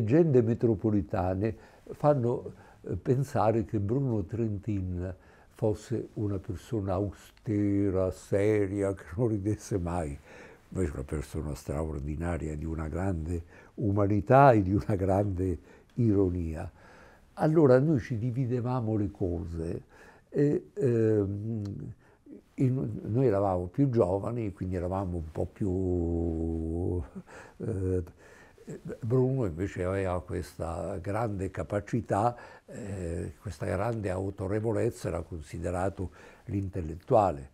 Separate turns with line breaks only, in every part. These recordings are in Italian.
leggende metropolitane fanno eh, pensare che Bruno Trentin fosse una persona austera, seria, che non ridesse mai. Invece una persona straordinaria, di una grande umanità e di una grande ironia. Allora noi ci dividevamo le cose. E, ehm, in, noi eravamo più giovani, quindi eravamo un po' più... Eh, Bruno invece aveva questa grande capacità, eh, questa grande autorevolezza, era considerato l'intellettuale.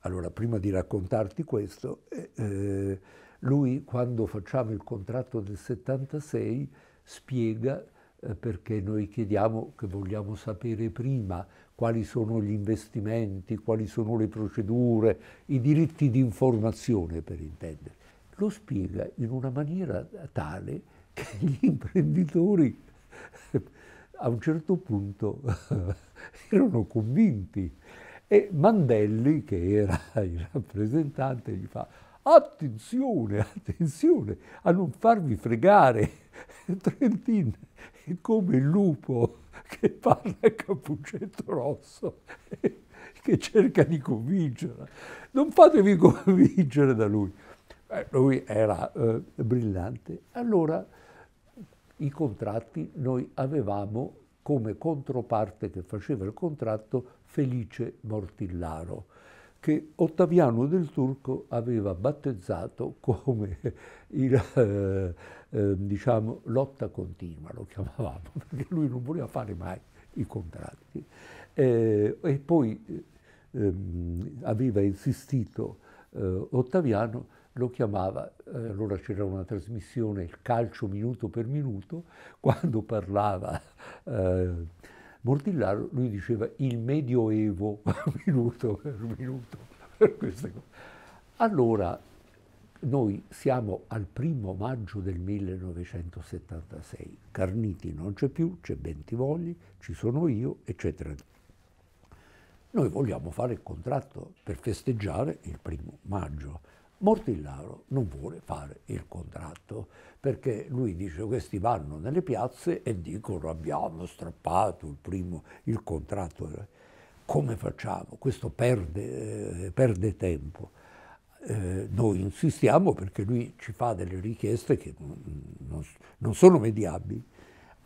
Allora, prima di raccontarti questo, eh, eh lui quando facciamo il contratto del 76 spiega eh, perché noi chiediamo che vogliamo sapere prima quali sono gli investimenti, quali sono le procedure, i diritti di informazione per intendere lo spiega in una maniera tale che gli imprenditori a un certo punto erano convinti e Mandelli, che era il rappresentante, gli fa attenzione, attenzione a non farvi fregare, Trentin è come il lupo che parla a Cappuccetto Rosso, che cerca di convincerla, non fatevi convincere da lui. Eh, lui era eh, brillante. Allora i contratti noi avevamo come controparte che faceva il contratto Felice Mortillaro, che Ottaviano del Turco aveva battezzato come il, eh, eh, diciamo, lotta continua, lo chiamavamo, perché lui non voleva fare mai i contratti. Eh, e poi ehm, aveva insistito eh, Ottaviano lo chiamava, eh, allora c'era una trasmissione, il calcio minuto per minuto, quando parlava eh, Mortillaro lui diceva il medioevo minuto per minuto. Per queste cose. Allora, noi siamo al primo maggio del 1976, Carniti non c'è più, c'è Bentivogli, ci sono io, eccetera. Noi vogliamo fare il contratto per festeggiare il primo maggio. Mortillaro non vuole fare il contratto perché lui dice questi vanno nelle piazze e dicono abbiamo strappato il primo il contratto. Come facciamo? Questo perde, eh, perde tempo. Eh, noi insistiamo perché lui ci fa delle richieste che non, non sono mediabili.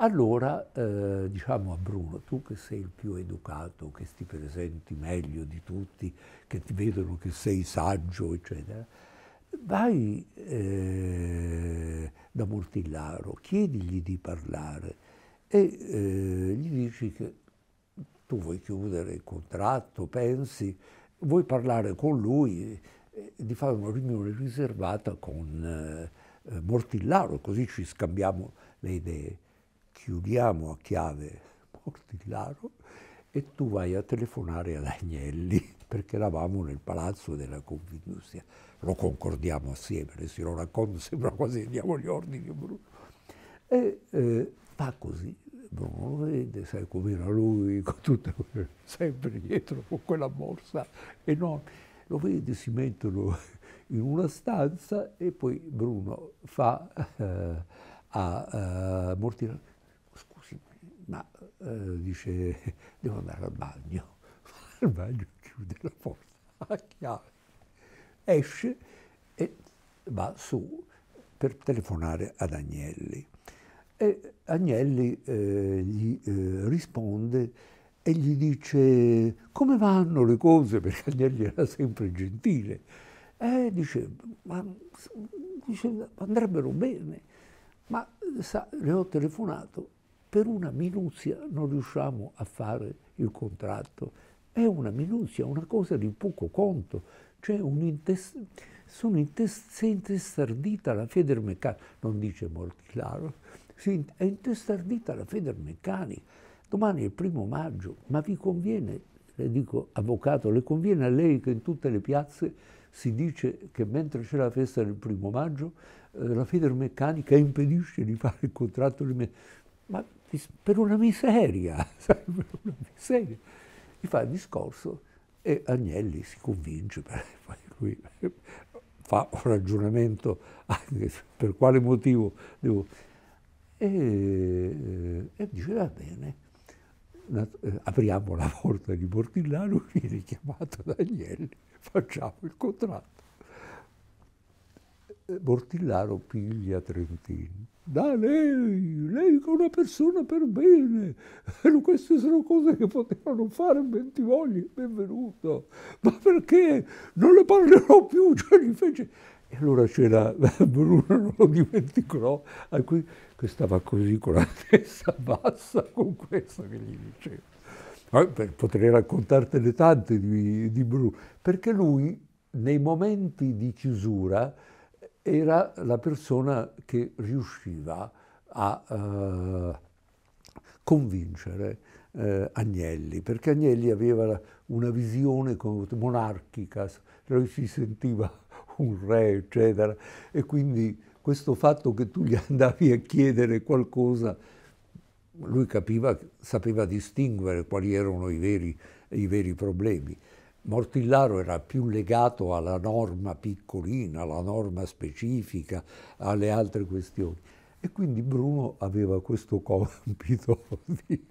Allora eh, diciamo a Bruno, tu che sei il più educato, che ti presenti meglio di tutti, che ti vedono che sei saggio, eccetera, vai eh, da Mortillaro, chiedigli di parlare e eh, gli dici che tu vuoi chiudere il contratto, pensi, vuoi parlare con lui, eh, di fare una riunione riservata con eh, Mortillaro, così ci scambiamo le idee chiudiamo a chiave Portigliaro e tu vai a telefonare ad Agnelli perché eravamo nel palazzo della Confindustria. Lo concordiamo assieme, se lo racconto sembra quasi che diamo gli ordini a Bruno. E eh, fa così, Bruno lo vede, sai com'era lui, con tutto, sempre dietro con quella borsa enorme. Lo vede, si mettono in una stanza e poi Bruno fa eh, a eh, Mortirano eh, dice devo andare al bagno, al bagno chiude la porta a chiave, esce e va su per telefonare ad Agnelli. E Agnelli eh, gli eh, risponde e gli dice come vanno le cose, perché Agnelli era sempre gentile. E dice, ma, dice andrebbero bene, ma sa, le ho telefonato per una minuzia non riusciamo a fare il contratto. È una minuzia, una cosa di poco conto. Cioè un intest- sono intest- si è intestardita la Federmeccanica, non dice Mortilaro, si è intestardita la Federmeccanica. Domani è il primo maggio, ma vi conviene, le dico avvocato, le conviene a lei che in tutte le piazze si dice che mentre c'è la festa del primo maggio eh, la Federmeccanica impedisce di fare il contratto di me. Ma per una miseria, per una miseria. Gli fa il discorso e Agnelli si convince, lui fa un ragionamento anche per quale motivo devo... E, eh, e dice, va bene, eh, apriamo la porta di Portillano, viene chiamato da Agnelli, facciamo il contratto. Eh, Bortillaro piglia Trentini. Da lei, lei che è una persona per bene. Eh, queste sono cose che potevano fare Bentivogli, benvenuto. Ma perché? Non le parlerò più, cioè gli fece... E allora c'era Bruno, non lo dimenticherò, che stava così con la testa bassa con questo che gli diceva. Ah, potrei raccontartene tante di, di Bruno, perché lui nei momenti di chiusura era la persona che riusciva a eh, convincere eh, Agnelli, perché Agnelli aveva una visione monarchica, lui si sentiva un re, eccetera, e quindi questo fatto che tu gli andavi a chiedere qualcosa, lui capiva, sapeva distinguere quali erano i veri, i veri problemi. Mortillaro era più legato alla norma piccolina, alla norma specifica, alle altre questioni. E quindi Bruno aveva questo compito di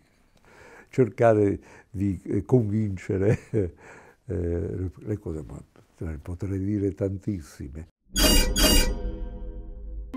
cercare di eh, convincere eh, eh, le cose, ma ne cioè, potrei dire tantissime.